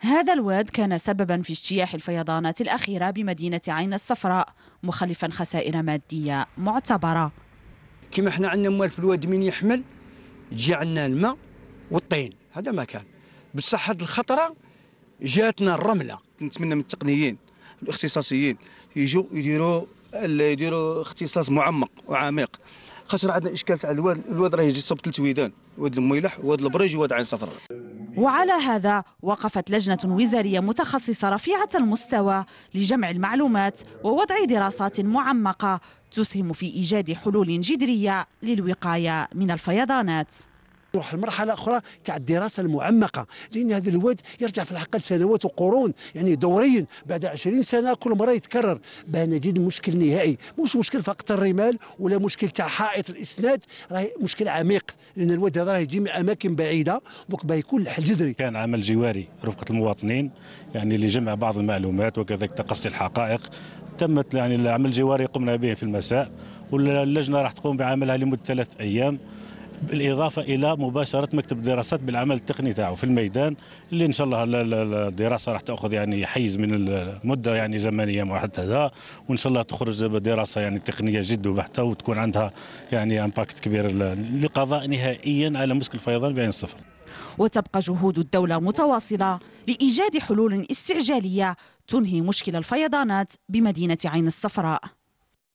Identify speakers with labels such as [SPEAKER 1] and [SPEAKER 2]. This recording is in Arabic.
[SPEAKER 1] هذا الواد كان سببا في اجتياح الفيضانات الأخيرة بمدينة عين الصفراء مخلفا خسائر مادية معتبرة
[SPEAKER 2] كما احنا عندنا موال في الواد من
[SPEAKER 3] يحمل جي عندنا الماء والطين هذا ما كان بصح هذه الخطرة جاتنا الرملة نتمنى من التقنيين الاختصاصيين يجوا يديروا يديروا اختصاص معمق وعميق خاطر عندنا اشكال تاع الواد الواد راه يجي صوب ثلاث ويدان واد الميلح واد البريج واد عين صفراء
[SPEAKER 1] وعلى هذا وقفت لجنة وزارية متخصصة رفيعة المستوى لجمع المعلومات ووضع دراسات معمقة تسهم في إيجاد حلول جذرية للوقاية من الفيضانات
[SPEAKER 2] نروح لمرحله اخرى تاع الدراسه المعمقه لان هذا الواد يرجع في الحقيقه سنوات وقرون يعني دوريا بعد 20 سنه كل مره يتكرر باه نجد مشكل نهائي مش مشكل فقط الرمال ولا مشكل تاع حائط الاسناد راه مشكل
[SPEAKER 4] عميق لان الواد هذا راه يجي من اماكن بعيده دوك باه يكون الحل جذري كان عمل جواري رفقه المواطنين يعني لجمع بعض المعلومات وكذلك تقصي الحقائق تمت يعني العمل الجواري قمنا به في المساء واللجنه راح تقوم بعملها لمده ثلاث ايام بالاضافه الى مباشره مكتب الدراسات بالعمل التقني تاعو في الميدان اللي ان شاء الله الدراسه راح تاخذ يعني حيز من المده يعني زمنيه محدده وان شاء الله تخرج دراسه يعني تقنيه جد وبحته وتكون عندها يعني امباكت كبير للقضاء نهائيا على مشكل الفيضان بعين الصفر.
[SPEAKER 1] وتبقى جهود الدوله متواصله لايجاد حلول استعجاليه تنهي مشكل الفيضانات بمدينه عين الصفراء.